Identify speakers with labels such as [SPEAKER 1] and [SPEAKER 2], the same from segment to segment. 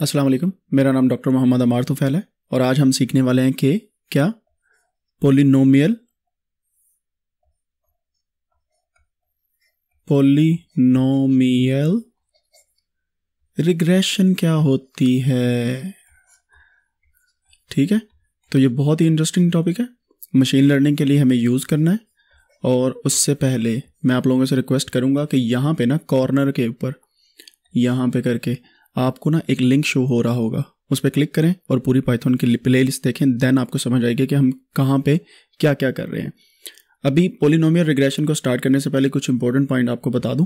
[SPEAKER 1] अस्सलाम वालेकुम मेरा नाम डॉक्टर मोहम्मद अमार तुफैल है और आज हम सीखने वाले हैं कि क्या पोलिनोमियल पोलिनोमियल रिग्रेशन क्या होती है ठीक है तो ये बहुत ही इंटरेस्टिंग टॉपिक है मशीन लर्निंग के लिए हमें यूज़ करना है और उससे पहले मैं आप लोगों से रिक्वेस्ट करूंगा कि यहाँ पे ना कॉर्नर के ऊपर यहाँ पे करके आपको ना एक लिंक शो हो रहा होगा उस पर क्लिक करें और पूरी पाइथन की प्ले लिस्ट देखें देन आपको समझ आएगी कि हम कहाँ पे क्या क्या कर रहे हैं अभी पोलिनोमियल रिग्रेशन को स्टार्ट करने से पहले कुछ इंपॉर्टेंट पॉइंट आपको बता दूं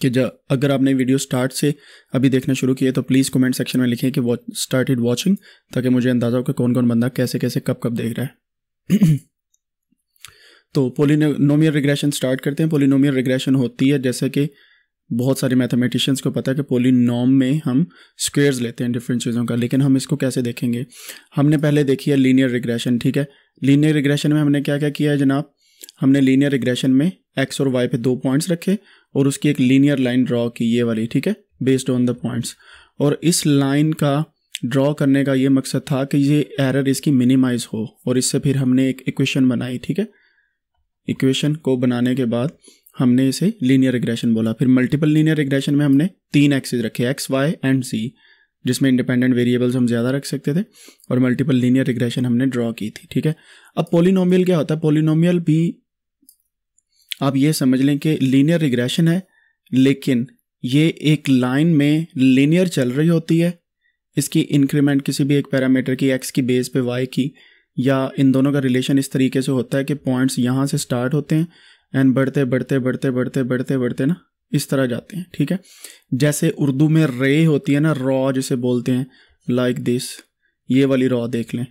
[SPEAKER 1] कि जब अगर आपने वीडियो स्टार्ट से अभी देखना शुरू किया तो प्लीज़ कमेंट सेक्शन में लिखें कि वॉच स्टार्टेड वॉचिंग ताकि मुझे अंदाज़ा हो कि कौन कौन बंदा कैसे कैसे कब कब देख रहा है तो पोलिनोमियल रिग्रेशन स्टार्ट करते हैं पोलिनोमियल रिग्रेशन होती है जैसे कि बहुत सारे मैथमेटिशियंस को पता है कि पोली में हम स्क्वेयर्स लेते हैं डिफरेंट चीज़ों का लेकिन हम इसको कैसे देखेंगे हमने पहले देखी है लीनियर रिग्रेशन ठीक है लीनियर रिग्रेशन में हमने क्या क्या किया है जनाब हमने लीनियर रिग्रेशन में एक्स और वाई पे दो पॉइंट्स रखे और उसकी एक लीनियर लाइन ड्रॉ की ये वाली ठीक है बेस्ड ऑन द पॉइंट्स और इस लाइन का ड्रॉ करने का ये मकसद था कि ये एरर इसकी मिनिमाइज हो और इससे फिर हमने एक इक्वेशन बनाई ठीक है इक्वेशन को बनाने के बाद हमने इसे लीनियर रिग्रेशन बोला फिर मल्टीपल लीनियर रिग्रेशन में हमने तीन एक्सेज रखे एक्स वाई एंड सी जिसमें इंडिपेंडेंट वेरिएबल्स हम ज़्यादा रख सकते थे और मल्टीपल लीनियर रिग्रेशन हमने ड्रॉ की थी ठीक है अब पोलिनोमियल क्या होता है पोलिनोमियल भी आप ये समझ लें कि लीनियर रिग्रेशन है लेकिन ये एक लाइन में लीनियर चल रही होती है इसकी इंक्रीमेंट किसी भी एक पैरामीटर की एक्स की बेस पे वाई की या इन दोनों का रिलेशन इस तरीके से होता है कि पॉइंट्स यहाँ से स्टार्ट होते हैं एंड बढ़ते बढ़ते बढ़ते बढ़ते बढ़ते बढ़ते ना इस तरह जाते हैं ठीक है जैसे उर्दू में रे होती है ना रॉ जिसे बोलते हैं लाइक like दिस ये वाली रॉ देख लें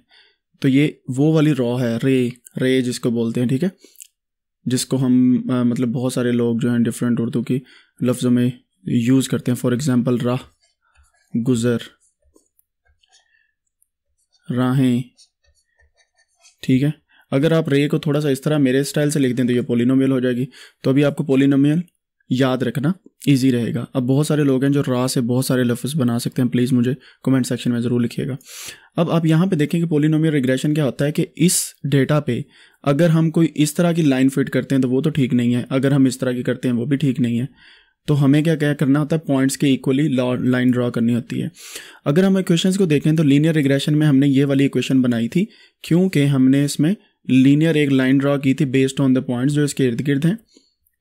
[SPEAKER 1] तो ये वो वाली रॉ है रे रे जिसको बोलते हैं ठीक है जिसको हम आ, मतलब बहुत सारे लोग जो हैं डिफरेंट उर्दू की लफ्ज़ों में यूज़ करते हैं फॉर एग्ज़ाम्पल राह गुज़र राहें ठीक है अगर आप रे को थोड़ा सा इस तरह मेरे स्टाइल से लिख दें तो ये पोलिनोमियल हो जाएगी तो अभी आपको पोलिनोमियल याद रखना इजी रहेगा अब बहुत सारे लोग हैं जो रा से बहुत सारे लफ्ज़ बना सकते हैं प्लीज़ मुझे कमेंट सेक्शन में ज़रूर लिखिएगा अब आप यहाँ पे देखें कि पोलिनोमियल रिग्रेशन क्या होता है कि इस डेटा पे अगर हम कोई इस तरह की लाइन फिट करते हैं तो वो तो ठीक नहीं है अगर हम इस तरह की करते हैं वो भी ठीक नहीं है तो हमें क्या क्या करना होता है पॉइंट्स के इक्वली लाइन ड्रा करनी होती है अगर हम इक्वेशन को देखें तो लीनियर रिग्रेशन में हमने ये वाली इक्वेशन बनाई थी क्योंकि हमने इसमें लीनियर एक लाइन ड्रा की थी बेस्ड ऑन द पॉइंट्स जो इसके इर्द गिर्द हैं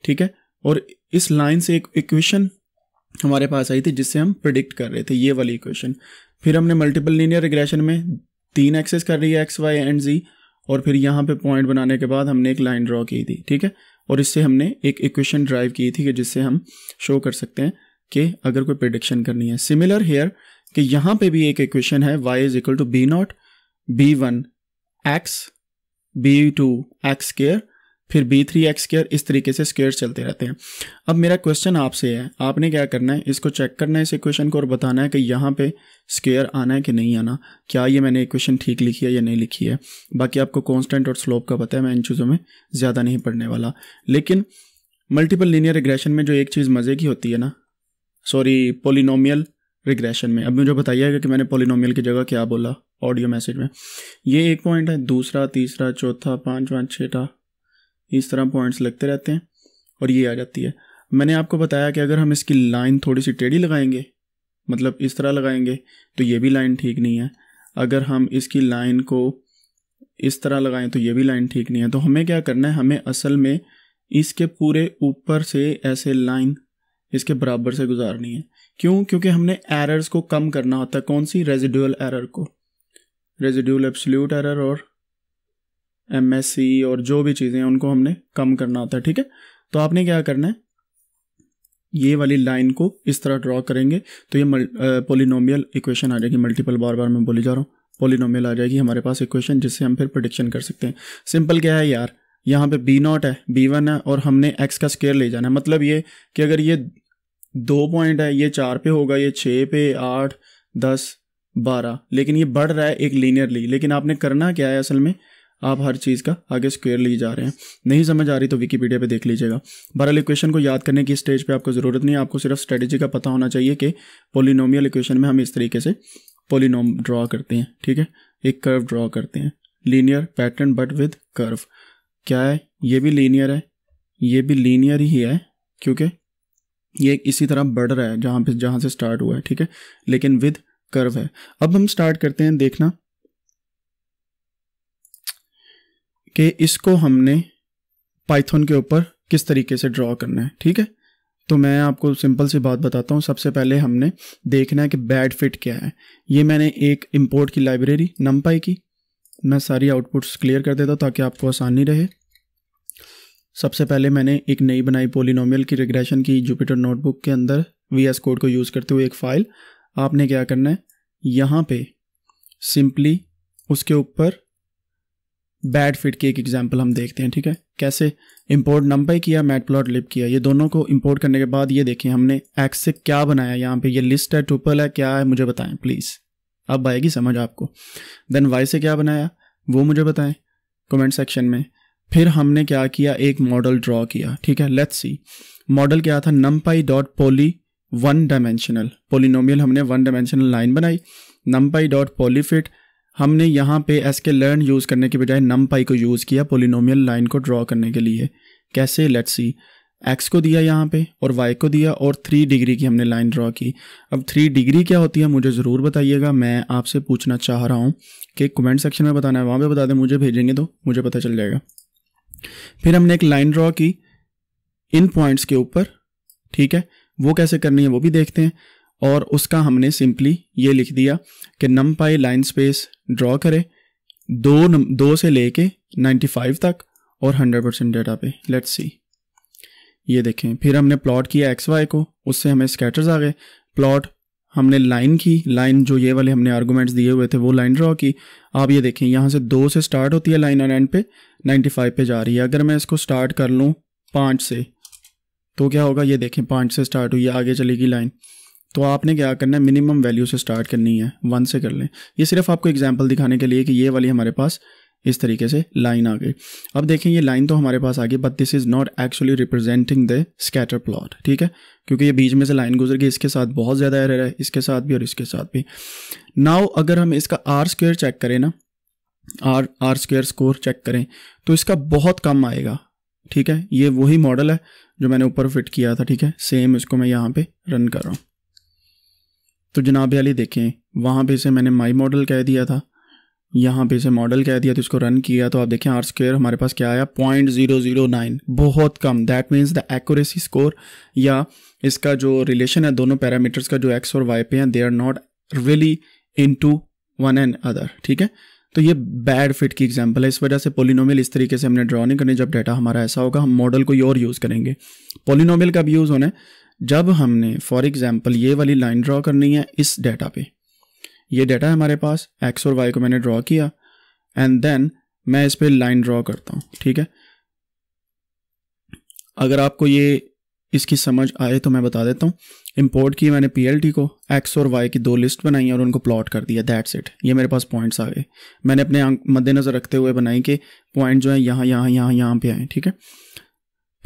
[SPEAKER 1] ठीक है और इस लाइन से एक इक्वेशन हमारे पास आई थी जिससे हम प्रिडिक्ट कर रहे थे ये वाली इक्वेशन फिर हमने मल्टीपल लीनियर रिग्रेशन में तीन एक्सेस कर रही है एक्स वाई एंड जी और फिर यहाँ पे पॉइंट बनाने के बाद हमने एक लाइन ड्रॉ की थी ठीक है और इससे हमने एक इक्वेशन ड्राइव की थी कि जिससे हम शो कर सकते हैं कि अगर कोई प्रिडिक्शन करनी है सिमिलर हेयर कि यहाँ पे भी एक इक्वेशन है Y is equal to B naught B one X B two x square फिर बी थ्री एक्स स्केयर इस तरीके से स्केयर चलते रहते हैं अब मेरा क्वेश्चन आपसे है आपने क्या करना है इसको चेक करना है इस इक्वेशन को और बताना है कि यहाँ पे स्केयर आना है कि नहीं आना क्या ये मैंने इक्वेशन ठीक लिखी है या नहीं लिखी है बाकी आपको कॉन्स्टेंट और स्लोप का पता है मैं इन चीज़ों में ज़्यादा नहीं पढ़ने वाला लेकिन मल्टीपल लीनियर एग्रेशन में जो एक चीज़ मज़े की होती है ना सॉरी पोलिनोमियल रिग्रेशन में अब मुझे बताइएगा कि मैंने पोलिनोमियल की जगह क्या बोला ऑडियो मैसेज में ये एक पॉइंट है दूसरा तीसरा चौथा पाँचवा छठा इस तरह पॉइंट्स लगते रहते हैं और ये आ जाती है मैंने आपको बताया कि अगर हम इसकी लाइन थोड़ी सी टेढ़ी लगाएंगे मतलब इस तरह लगाएंगे तो ये भी लाइन ठीक नहीं है अगर हम इसकी लाइन को इस तरह लगाएं तो ये भी लाइन ठीक नहीं है तो हमें क्या करना है हमें असल में इसके पूरे ऊपर से ऐसे लाइन इसके बराबर से गुजारनी है क्यों क्योंकि हमने एरर्स को कम करना होता है कौन सी रेजिडुअल एरर को रेजिडुअल एब्सोल्यूट एरर और एम और जो भी चीज़ें उनको हमने कम करना होता है ठीक है तो आपने क्या करना है ये वाली लाइन को इस तरह ड्रॉ करेंगे तो ये पोलिनोमियल इक्वेशन आ जाएगी मल्टीपल बार बार मैं बोली जा रहा हूँ पोलिनोमियल आ जाएगी हमारे पास इक्वेशन जिससे हम फिर प्रडिक्शन कर सकते हैं सिंपल क्या है यार यहाँ पे बी नॉट है बी वन है और हमने एक्स का स्केयर ले जाना है मतलब ये कि अगर ये दो पॉइंट है ये चार पे होगा ये छः पे आठ दस बारह लेकिन ये बढ़ रहा है एक लीनियरली लेकिन आपने करना क्या है असल में आप हर चीज़ का आगे स्क्वेयर लिए जा रहे हैं नहीं समझ आ रही तो विकीपीडिया पे देख लीजिएगा बहरहाल इक्वेशन को याद करने की स्टेज पे आपको ज़रूरत नहीं है आपको सिर्फ स्ट्रेटेजी का पता होना चाहिए कि पोलिनोमियल इक्वेशन में हम इस तरीके से पोलिनोम ड्रॉ करते हैं ठीक है एक कर्व ड्रॉ करते हैं linear pattern but with curve क्या है ये भी लीनियर है ये भी लीनियर ही है क्योंकि ये इसी तरह बढ़ रहा है जहाँ पे जहाँ से स्टार्ट हुआ है ठीक है लेकिन विद कर्व है अब हम स्टार्ट करते हैं देखना कि इसको हमने पाइथन के ऊपर किस तरीके से ड्रॉ करना है ठीक है तो मैं आपको सिंपल सी बात बताता हूँ सबसे पहले हमने देखना है कि बैड फिट क्या है ये मैंने एक इम्पोर्ट की लाइब्रेरी नम की मैं सारी आउटपुट्स क्लियर कर देता हूँ ताकि आपको आसानी रहे सबसे पहले मैंने एक नई बनाई पोलिनोमियल की रिग्रेशन की जुपिटर नोटबुक के अंदर वी एस कोड को यूज़ करते हुए एक फ़ाइल आपने क्या करना है यहाँ पे सिंपली उसके ऊपर बैड फिट की एक एग्जाम्पल हम देखते हैं ठीक है कैसे इंपोर्ट नंबर किया मैट प्लॉट लिप किया ये दोनों को इम्पोर्ट करने के बाद ये देखें हमने एक्स से क्या बनाया यहाँ पे ये लिस्ट है टूपल है क्या है मुझे बताएं प्लीज़ अब आएगी समझ आपको देन वाई से क्या बनाया वो मुझे बताएं कमेंट सेक्शन में फिर हमने क्या किया एक मॉडल ड्रॉ किया ठीक है लेट्स सी मॉडल क्या था numpy dot poly one dimensional polynomial हमने वन डायमेंशनल लाइन बनाई नम पाई डॉट पोलीफिट हमने यहाँ पे एस के लर्न यूज़ करने के बजाय नम पाई को यूज़ किया पोलिनोमियल लाइन को ड्रॉ करने के लिए कैसे लेट्स सी एक्स को दिया यहाँ पे और वाई को दिया और थ्री डिग्री की हमने लाइन ड्रॉ की अब थ्री डिग्री क्या होती है मुझे ज़रूर बताइएगा मैं आपसे पूछना चाह रहा हूँ कि कमेंट सेक्शन में बताना है वहाँ पे बता दें मुझे भेजेंगे तो मुझे पता चल जाएगा फिर हमने एक लाइन ड्रॉ की इन पॉइंट्स के ऊपर ठीक है वो कैसे करनी है वो भी देखते हैं और उसका हमने सिंपली ये लिख दिया कि numpy linspace draw करे दो नम, दो से लेके 95 तक और 100 परसेंट डेटा पे लेट्स सी ये देखें फिर हमने प्लॉट किया एक्स वाई को उससे हमें स्कैटर्स आ गए प्लॉट हमने लाइन की लाइन जो ये वाले हमने आर्गूमेंट्स दिए हुए थे वो लाइन ड्रॉ की आप ये देखें यहाँ से दो से स्टार्ट होती है लाइन और एंड पे 95 पे जा रही है अगर मैं इसको स्टार्ट कर लूँ पाँच से तो क्या होगा ये देखें पाँच से स्टार्ट हुई आगे चलेगी लाइन तो आपने क्या करना है मिनिमम वैल्यू से स्टार्ट करनी है वन से कर लें ये सिर्फ आपको एग्जाम्पल दिखाने के लिए कि ये वाली हमारे पास इस तरीके से लाइन आ गई अब देखें ये लाइन तो हमारे पास आ गई but this is not actually representing the scatter plot ठीक है क्योंकि ये बीच में से लाइन गुजर गई इसके साथ बहुत ज़्यादा एरर है इसके साथ भी और इसके साथ भी नाव अगर हम इसका आर स्क्वेयर चेक करें ना आर आर स्क्र स्कोर चेक करें तो इसका बहुत कम आएगा ठीक है ये वही मॉडल है जो मैंने ऊपर फिट किया था ठीक है सेम इसको मैं यहाँ पे रन कर रहा हूँ तो जनाब अली देखें वहाँ पे इसे मैंने माई मॉडल कह दिया था यहाँ पे इसे मॉडल कह दिया तो इसको रन किया तो आप देखें आर स्क्र हमारे पास क्या आया पॉइंट जीरो जीरो नाइन बहुत कम that means the accuracy score या इसका जो रिलेशन है दोनों पैरामीटर्स का जो एक्स और वाई पे हैं they are not really into one and other ठीक है तो ये बैड फिट की एग्जांपल है इस वजह से पोलिनोमियल इस तरीके से हमने ड्रॉ नहीं करने जब डाटा हमारा ऐसा होगा हम मॉडल को और यूज़ करेंगे पोलिनोमियल का भी यूज़ होना है जब हमने फॉर एग्जाम्पल ये वाली लाइन ड्रॉ करनी है इस डाटा पे ये डेटा है हमारे पास एक्स और वाई को मैंने ड्रॉ किया एंड देन मैं इस पर लाइन ड्रॉ करता हूँ ठीक है अगर आपको ये इसकी समझ आए तो मैं बता देता हूँ इम्पोर्ट की मैंने पी को एक्स और वाई की दो लिस्ट बनाई और उनको प्लॉट कर दिया दैट्स इट ये मेरे पास पॉइंट्स आ गए मैंने अपने मद्देनज़र रखते हुए बनाई कि पॉइंट जो है यहाँ यहाँ यहाँ यहाँ पे आए ठीक है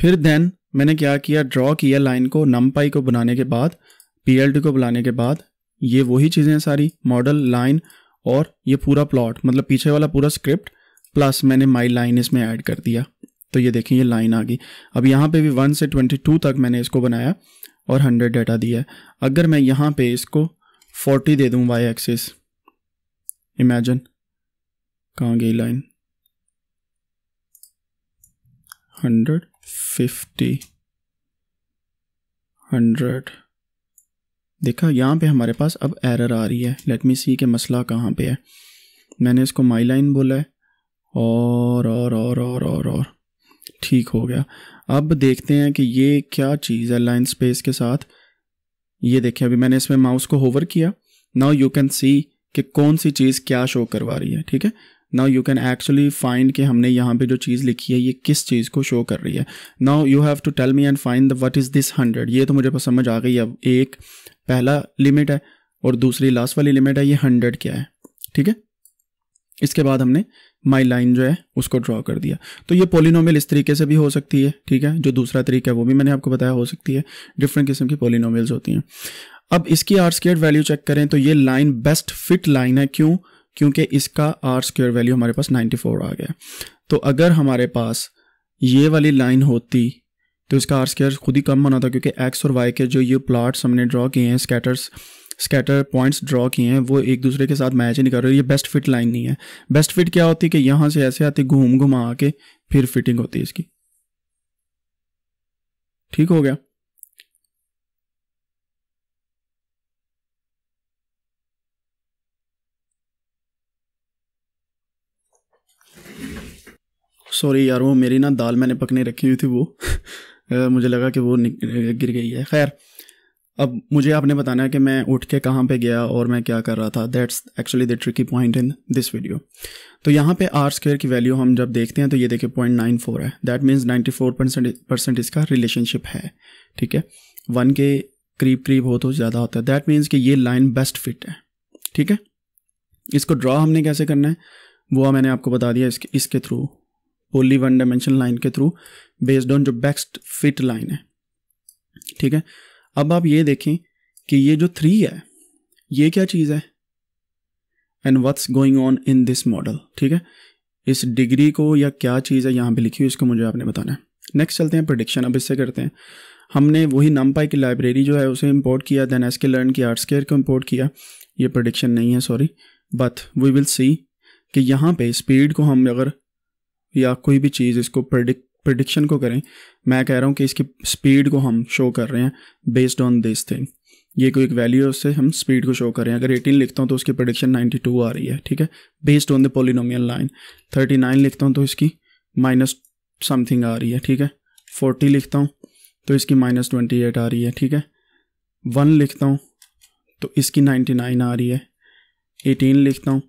[SPEAKER 1] फिर देन मैंने क्या किया ड्रॉ किया लाइन को नम पाई को बनाने के बाद पी को बुलाने के बाद ये वही चीज़ें हैं सारी मॉडल लाइन और ये पूरा प्लॉट मतलब पीछे वाला पूरा स्क्रिप्ट प्लस मैंने माई लाइन इसमें ऐड कर दिया तो ये देखें ये लाइन आ गई अब यहाँ पे भी वन से ट्वेंटी टू तक मैंने इसको बनाया और हंड्रेड डाटा दिया है अगर मैं यहाँ पे इसको फोर्टी दे दूँ वाई एक्सिस इमेजन कहाँ गई लाइन हंड्रेड फिफ्टी हंड्रेड देखा यहाँ पे हमारे पास अब एरर आ रही है लेट मी सी के मसला कहाँ पे है मैंने इसको माई लाइन बोला है और और और और और और ठीक हो गया अब देखते हैं कि ये क्या चीज़ है लाइन स्पेस के साथ ये देखिए अभी मैंने इसमें माउस को होवर किया नाउ यू कैन सी कि कौन सी चीज़ क्या शो करवा रही है ठीक है now you can actually find कि हमने यहाँ पे जो चीज़ लिखी है ये किस चीज़ को शो कर रही है now you have to tell me and find the what is this hundred ये तो मुझे समझ आ गई अब एक पहला लिमिट है और दूसरी लास्ट वाली लिमिट है ये हंड्रेड क्या है ठीक है इसके बाद हमने माई लाइन जो है उसको ड्रॉ कर दिया तो ये पोलिनोमियल इस तरीके से भी हो सकती है ठीक है जो दूसरा तरीका है वो भी मैंने आपको बताया हो सकती है डिफरेंट किस्म की पोलिनोमियल्स होती हैं अब इसकी आर स्केयर वैल्यू चेक करें तो ये लाइन बेस्ट फिट लाइन है क्यों क्योंकि इसका आर स्क्वेयर वैल्यू हमारे पास 94 आ गया तो अगर हमारे पास ये वाली लाइन होती तो इसका आर स्केयर खुद ही कम होना था क्योंकि एक्स और वाई के जो ये प्लाट्स हमने ड्रॉ किए हैं स्कैटर्स स्कैटर पॉइंट्स ड्रॉ किए हैं वो एक दूसरे के साथ मैच ही नहीं कर रहे ये बेस्ट फिट लाइन नहीं है बेस्ट फिट क्या होती है कि यहाँ से ऐसे आती घूम घुमा के फिर फिटिंग होती है इसकी ठीक हो गया सॉरी यार वो मेरी ना दाल मैंने पकने रखी हुई थी वो मुझे लगा कि वो गिर गई है खैर अब मुझे आपने बताना है कि मैं उठ के कहाँ पे गया और मैं क्या कर रहा था that's actually the tricky point in this video तो यहाँ पे आर स्क्वेयर की वैल्यू हम जब देखते हैं तो ये देखिए पॉइंट नाइन फोर है that means ninety four percent percent इसका रिलेशनशिप है ठीक है वन के करीब करीब हो तो ज़्यादा होता है दैट मीन्स कि ये लाइन बेस्ट फिट है ठीक है इसको ड्रा हमने कैसे करना है वो मैंने आपको बता दिया इसके इसके through only one dimension line के थ्रू बेस्ड ऑन जो बेस्ट फिट लाइन है ठीक है अब आप ये देखें कि ये जो थ्री है ये क्या चीज़ है and what's going on in this model ठीक है इस डिग्री को या क्या चीज़ है यहाँ पे लिखी हुई इसको मुझे आपने बताना है नेक्स्ट चलते हैं प्रोडिक्शन अब इससे करते हैं हमने वही नमपाई की लाइब्रेरी जो है उसे इम्पोर्ट किया देन एस के लर्न की आर्ट्स केयर को इम्पोर्ट किया ये प्रोडिक्शन नहीं है sorry but we will see कि यहाँ पे स्पीड को हम अगर या कोई भी चीज़ इसको प्रडिक प्रडिक्शन को करें मैं कह रहा हूँ कि इसकी स्पीड को हम शो कर रहे हैं बेस्ड ऑन दिस थिंग ये कोई एक वैल्यू है उससे हम स्पीड को शो कर रहे हैं अगर 18 लिखता हूँ तो उसकी प्रडिक्शन 92 आ रही है ठीक है based on the polynomial line 39 लिखता हूँ तो इसकी माइनस समथिंग आ रही है ठीक है 40 लिखता हूँ तो इसकी माइनस ट्वेंटी एट आ रही है ठीक है वन लिखता हूँ तो इसकी नाइन्टी नाइन आ रही है एटीन लिखता हूँ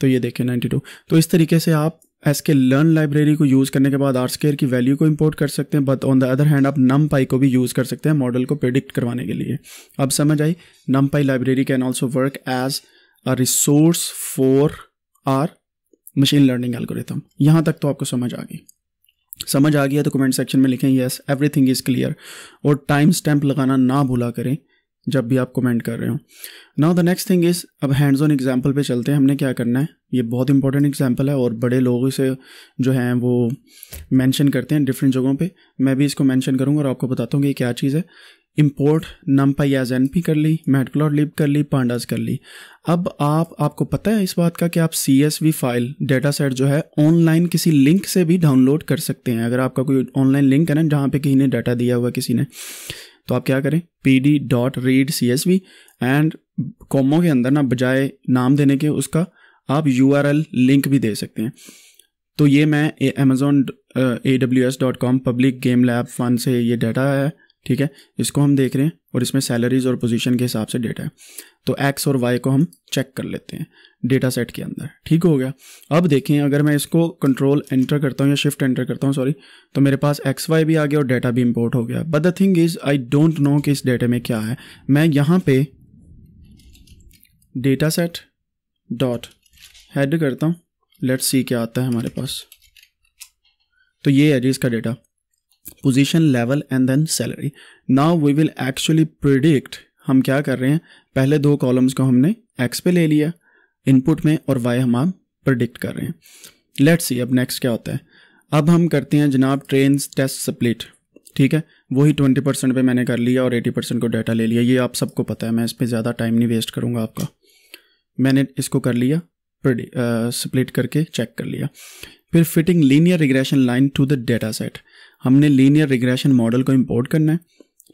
[SPEAKER 1] तो ये देखें नाइन्टी टू तो इस तरीके से आप एस के लर्न लाइब्रेरी को यूज़ करने के बाद आर स्केयर की वैल्यू को इंपोर्ट कर सकते हैं but on the other hand आप नम पाई को भी यूज़ कर सकते हैं मॉडल को प्रिडिक्ट करवाने के लिए अब समझ आई numpy library can also work as a resource for our machine learning algorithm यहाँ तक तो आपको समझ आ गई समझ आ गया तो कमेंट सेक्शन में लिखें यस एवरीथिंग इज़ क्लियर और टाइम स्टैम्प लगाना ना भूला करें जब भी आप कमेंट कर रहे हो now the next thing is अब हैंड्स ऑन एग्जाम्पल पे चलते हैं हमने क्या करना है ये बहुत इंपॉर्टेंट एग्जाम्पल है और बड़े लोग इसे जो हैं वो मैंशन करते हैं डिफरेंट जगहों पर मैं भी इसको मैंशन करूँगा और आपको बताता हूँ कि क्या चीज़ है import numpy as N P कर ली मेटक्लॉट लिप कर ली पांडास कर ली अब आप आपको पता है इस बात का कि आप C S V file data set जो है ऑनलाइन किसी लिंक से भी डाउनलोड कर सकते हैं अगर आपका कोई ऑनलाइन लिंक है ना जहाँ पे कहीं ने डाटा दिया हुआ किसी ने तो आप क्या करें P D dot read C S V and comma के अंदर ना बजाय नाम देने के उसका आप यू आर एल लिंक भी दे सकते हैं तो ये मैं Amazon A W S dot com public game lab fun से ये डाटा है ठीक है इसको हम देख रहे हैं और इसमें सैलरीज और पोजीशन के हिसाब से डेटा है तो एक्स और वाई को हम चेक कर लेते हैं डेटा सेट के अंदर ठीक हो गया अब देखें अगर मैं इसको कंट्रोल एंटर करता हूँ या शिफ्ट एंटर करता हूँ सॉरी तो मेरे पास एक्स वाई भी आ गया और डेटा भी इम्पोर्ट हो गया but the thing is I don't know कि इस डेटे में क्या है मैं यहाँ पे डेटा सेट डॉट हैड करता हूँ लेट्स सी क्या आता है हमारे पास तो ये है जी इसका data position level and then salary now we will actually predict हम क्या कर रहे हैं पहले दो कॉलम्स को हमने एक्स पे ले लिया इनपुट में और वाई हम आप प्रडिक्ट कर रहे हैं लेट्स सी अब नेक्स्ट क्या होता है अब हम करते हैं जनाब ट्रेन टेस्ट स्प्लिट ठीक है वही ट्वेंटी परसेंट पर मैंने कर लिया और एटी परसेंट को डाटा ले लिया ये आप सबको पता है मैं इस पर ज़्यादा टाइम नहीं वेस्ट करूँगा आपका मैंने इसको कर लिया स्प्लिट करके चेक कर लिया फिर fitting linear regression line to the data set हमने लीनियर रिग्रेशन मॉडल को इम्पोर्ट करना है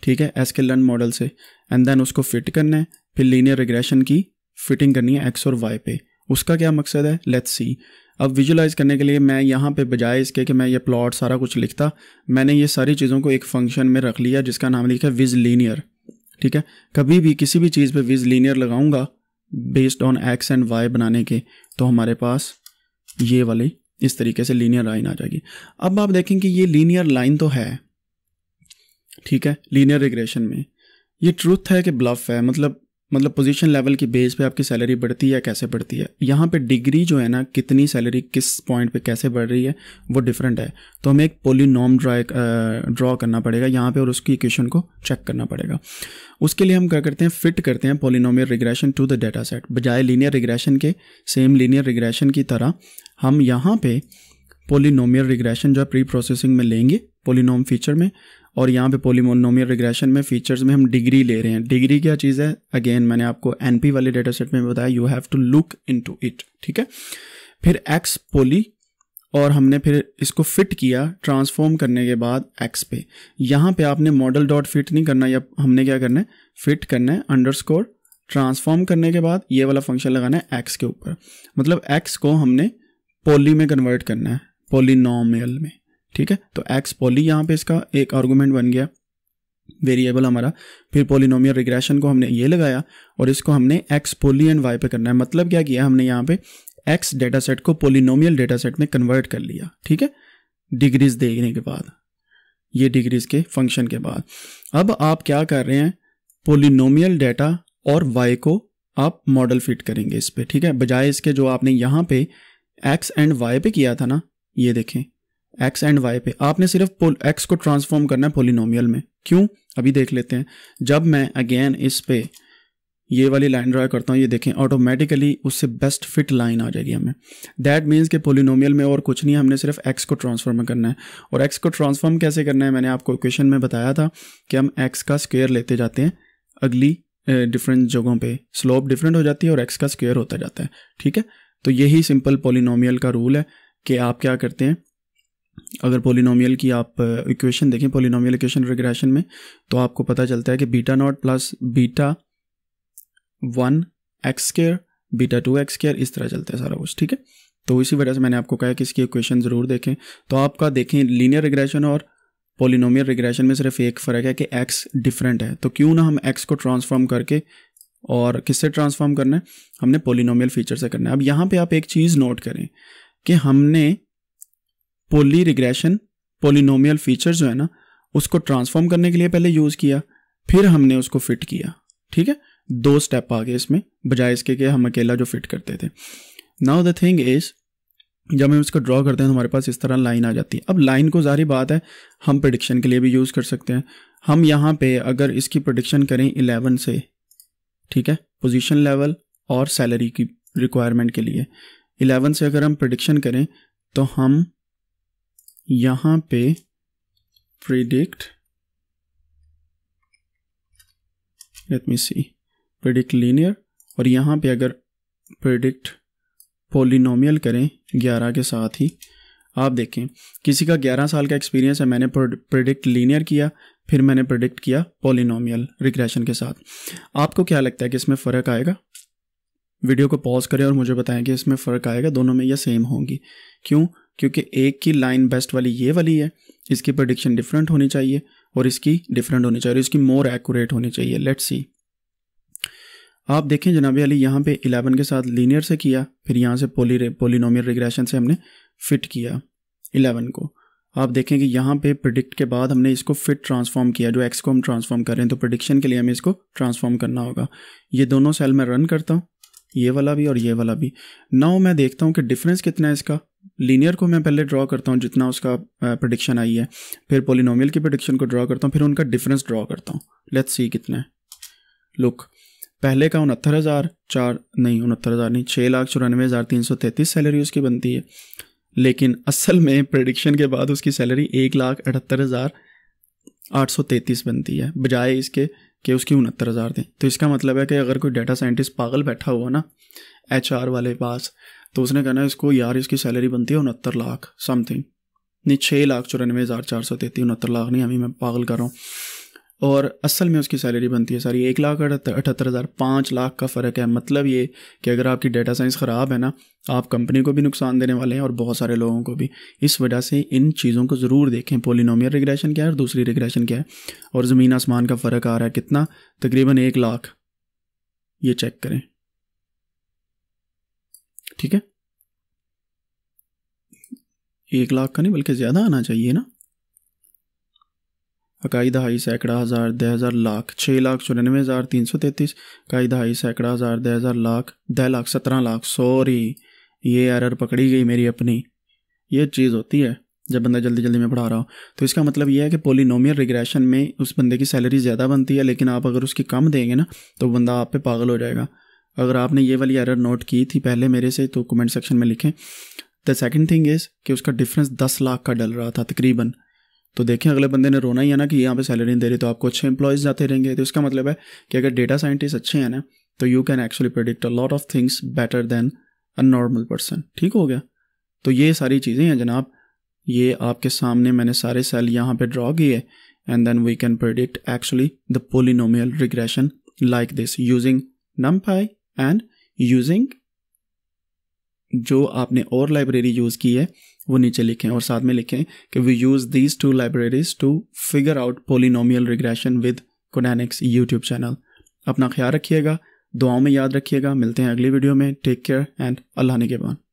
[SPEAKER 1] ठीक है एस के लर्न मॉडल से एंड देन उसको फिट करना है फिर लीनियर रिग्रेशन की फिटिंग करनी है एक्स और वाई पे उसका क्या मकसद है लेट्स सी अब विजुलाइज़ करने के लिए मैं यहाँ पे बजाय इसके कि मैं ये प्लॉट सारा कुछ लिखता मैंने ये सारी चीज़ों को एक फंक्शन में रख लिया जिसका नाम लिखा है विज लीनियर ठीक है कभी भी किसी भी चीज़ पे विज लीनियर लगाऊंगा based on X and Y बनाने के तो हमारे पास ये वाली इस तरीके से लीनियर लाइन आ जाएगी अब आप देखें कि ये लीनियर लाइन तो है ठीक है लीनियर रिग्रेशन में ये ट्रूथ है कि ब्लफ है मतलब मतलब पोजीशन लेवल की बेस पे आपकी सैलरी बढ़ती है या कैसे बढ़ती है यहाँ पे डिग्री जो है ना कितनी सैलरी किस पॉइंट पे कैसे बढ़ रही है वो डिफरेंट है तो हमें एक पोलिनॉम ड्रा ड्रॉ करना पड़ेगा यहाँ पे और उसकी इक्वेशन को चेक करना पड़ेगा उसके लिए हम क्या करते हैं फिट करते हैं polynomial regression to the data set बजाय लीनियर रिग्रेशन के सेम लीनियर रिग्रेशन की तरह हम यहाँ पर पोलिनोमियर रिग्रेशन जो है प्री प्रोसेसिंग में लेंगे पोलिनोम फीचर में और यहाँ पे पोलिमोनोमियल रिग्रेशन में फीचर्स में हम डिग्री ले रहे हैं डिग्री क्या चीज़ है अगेन मैंने आपको एनपी वाले डेटा सेट में बताया you have to look into it ठीक है फिर एक्स पोली और हमने फिर इसको फिट किया ट्रांसफॉर्म करने के बाद एक्स पे यहाँ पे आपने मॉडल डॉट फिट नहीं करना या हमने क्या करना है फिट करना है स्कोर ट्रांसफॉर्म करने के बाद ये वाला फंक्शन लगाना है एक्स के ऊपर मतलब एक्स को हमने पोली में कन्वर्ट करना है पोलिनोमियल में ठीक है तो एक्स पॉली यहाँ पे इसका एक आर्गूमेंट बन गया वेरिएबल हमारा फिर पोलिनोमियल रिग्रेशन को हमने ये लगाया और इसको हमने एक्स पोली एंड वाई पे करना है मतलब क्या किया हमने यहाँ पे एक्स डेटा सेट को पोलिनोमियल डेटा सेट में कन्वर्ट कर लिया ठीक है डिग्रीज देखने के बाद ये डिग्रीज के फंक्शन के बाद अब आप क्या कर रहे हैं पोलिनोमियल डेटा और वाई को आप मॉडल फिट करेंगे इस पर ठीक है बजाय इसके जो आपने यहाँ पे एक्स एंड वाई पे किया था ना ये देखें एक्स एंड वाई पे आपने सिर्फ एक्स को ट्रांसफॉर्म करना है पोलिनोमियल में क्यों अभी देख लेते हैं जब मैं अगेन इस पे ये वाली लाइन ड्रा करता हूँ ये देखें ऑटोमेटिकली उससे बेस्ट फिट लाइन आ जाएगी हमें दैट मीन्स कि पोलिनोमियल में और कुछ नहीं हमने सिर्फ एक्स को ट्रांसफॉर्म करना है और एक्स को ट्रांसफॉर्म कैसे करना है मैंने आपको क्वेश्चन में बताया था कि हम एक्स का स्क्वेयर लेते जाते हैं अगली डिफरेंट जगहों पे स्लोप डिफरेंट हो जाती है और एक्स का स्क्वेयर होता जाता है ठीक है तो यही सिंपल पोलिनोमियल का रूल है कि आप क्या करते हैं अगर पोलिनोमियल की आप इक्वेशन देखें पोलिनोमियल इक्वेशन रिग्रेशन में तो आपको पता चलता है कि beta naught plus beta one x square beta two x square इस तरह चलता है सारा कुछ ठीक है तो इसी वजह से मैंने आपको कहा कि इसकी इक्वेशन ज़रूर देखें तो आपका देखें लीनियर रिग्रेशन और पोलिनोमियल रिग्रेशन में सिर्फ एक फ़र्क है कि एक्स डिफरेंट है तो क्यों ना हम एक्स को ट्रांसफॉर्म करके और किससे ट्रांसफॉर्म करना है हमने पोलिनोमियल फीचर से करना है अब यहाँ पे आप एक चीज़ नोट करें कि हमने पोली रिग्रेशन पोलिनोमियल फीचर जो है ना उसको ट्रांसफॉर्म करने के लिए पहले यूज़ किया फिर हमने उसको फिट किया ठीक है दो स्टेप आ गए इसमें बजाय इसके कि हम अकेला जो फिट करते थे नाउ द थिंग इज़ जब हम इसको ड्रॉ करते हैं तो हमारे पास इस तरह लाइन आ जाती है अब लाइन को जारी बात है हम प्रडिक्शन के लिए भी यूज़ कर सकते हैं हम यहाँ पे अगर इसकी प्रडिक्शन करें इलेवन से ठीक है पोजिशन लेवल और सैलरी की रिक्वायरमेंट के लिए इलेवन से अगर हम प्रडिक्शन करें तो हम यहां पे predict let me see predict linear और यहाँ पे अगर प्रिडिक्ट पोलिनोमियल करें 11 के साथ ही आप देखें किसी का 11 साल का एक्सपीरियंस है मैंने प्रिडिक्ट लीनियर किया फिर मैंने प्रिडिक्ट किया पोलिनोमियल रिग्रेशन के साथ आपको क्या लगता है कि इसमें फ़र्क आएगा वीडियो को पॉज करें और मुझे बताएं कि इसमें फ़र्क आएगा दोनों में यह सेम होंगी क्यों क्योंकि एक की लाइन बेस्ट वाली ये वाली है इसकी प्रडिक्शन डिफरेंट होनी चाहिए और इसकी डिफरेंट होनी चाहिए और इसकी मोर एक्यूरेट होनी चाहिए लेट्स सी आप देखें जनाब अली यहाँ पे 11 के साथ लीनियर से किया फिर यहाँ से पोली पोलिनोमियल रिग्रेशन से हमने फिट किया 11 को आप देखें कि यहाँ पे प्रडिक्ट के बाद हमने इसको फिट ट्रांसफॉर्म किया जो एक्स को हम ट्रांसफॉर्म कर रहे हैं तो प्रडिक्शन के लिए हमें इसको ट्रांसफॉर्म करना होगा ये दोनों सेल में रन करता हूँ ये वाला भी और ये वाला भी नाउ मैं देखता हूँ कि डिफरेंस कितना है इसका लीनियर को मैं पहले ड्रॉ करता हूँ जितना उसका प्रडिक्शन आई है फिर पोलिनोमियल की प्रडिक्शन को ड्रॉ करता हूँ फिर उनका डिफरेंस ड्रॉ करता हूँ लेट्स सी कितना है लुक पहले का उनहत्तर हज़ार चार नहीं उनहत्तर हज़ार नहीं छः लाख चौरानवे हज़ार तीन सौ तैंतीस सैलरी उसकी बनती है लेकिन असल में प्रडिक्शन के बाद उसकी सैलरी एक लाख अठहत्तर हज़ार आठ सौ तैंतीस बनती है बजाय इसके कि उसकी उनहत्तर हज़ार दें तो इसका मतलब है कि अगर कोई डाटा साइंटिस्ट पागल बैठा हुआ ना एच आर वाले पास तो उसने कहना इसको यार इसकी सैलरी बनती है उनहत्तर लाख समथिंग नहीं छः लाख चौरानवे हज़ार चार सौ तैतीस उनहत्तर लाख नहीं अभी मैं पागल कर रहा हूँ और असल में उसकी सैलरी बनती है सारी एक लाख अठहत्तर हज़ार पाँच लाख का फ़र्क है मतलब ये कि अगर आपकी डेटा साइंस ख़राब है ना आप कंपनी को भी नुकसान देने वाले हैं और बहुत सारे लोगों को भी इस वजह से इन चीज़ों को ज़रूर देखें पोलिनोमियल रिग्रेशन क्या है और दूसरी रिग्रेशन क्या है और ज़मीन आसमान का फ़र्क आ रहा है कितना तकरीबन एक लाख ये चेक करें ठीक है एक लाख का नहीं बल्कि ज़्यादा आना चाहिए ना अकाई दहाई सैकड़ा हज़ार दह हज़ार लाख छः लाख चौरानवे हज़ार तीन सौ तैंतीस अकाई दहाई सैकड़ा हज़ार दह हज़ार लाख दह लाख सत्रह लाख सॉरी ये एरर पकड़ी गई मेरी अपनी ये चीज़ होती है जब बंदा जल्दी जल्दी में पढ़ा रहा हूँ तो इसका मतलब यह है कि पोलिनोमियल रिग्रेशन में उस बंदे की सैलरी ज़्यादा बनती है लेकिन आप अगर उसकी कम देंगे ना तो बंदा आप पे पागल हो जाएगा अगर आपने ये वाली एरर नोट की थी पहले मेरे से तो कमेंट सेक्शन में लिखें द सेकेंड थिंग इज़ कि उसका डिफरेंस दस लाख का डल रहा था तकरीबन तो देखें अगले बंदे ने रोना ही है ना कि यहाँ पे सैलरी नहीं दे रही तो आपको अच्छे एम्प्लॉयज़ जाते रहेंगे तो इसका मतलब है कि अगर डेटा साइंटिस्ट अच्छे हैं ना तो you can actually predict a lot of things better than a normal person ठीक हो गया तो ये सारी चीज़ें हैं जनाब ये आपके सामने मैंने सारे सेल यहाँ पर ड्रॉ किए and then we can predict actually the polynomial regression like this using NumPy and using जो आपने और लाइब्रेरी यूज़ की है वो नीचे लिखें और साथ में लिखें कि we use these two libraries to figure out polynomial regression with Codanics YouTube channel अपना ख्याल रखिएगा दुआओं में याद रखिएगा मिलते हैं अगली वीडियो में टेक केयर एंड अल्लाह ने के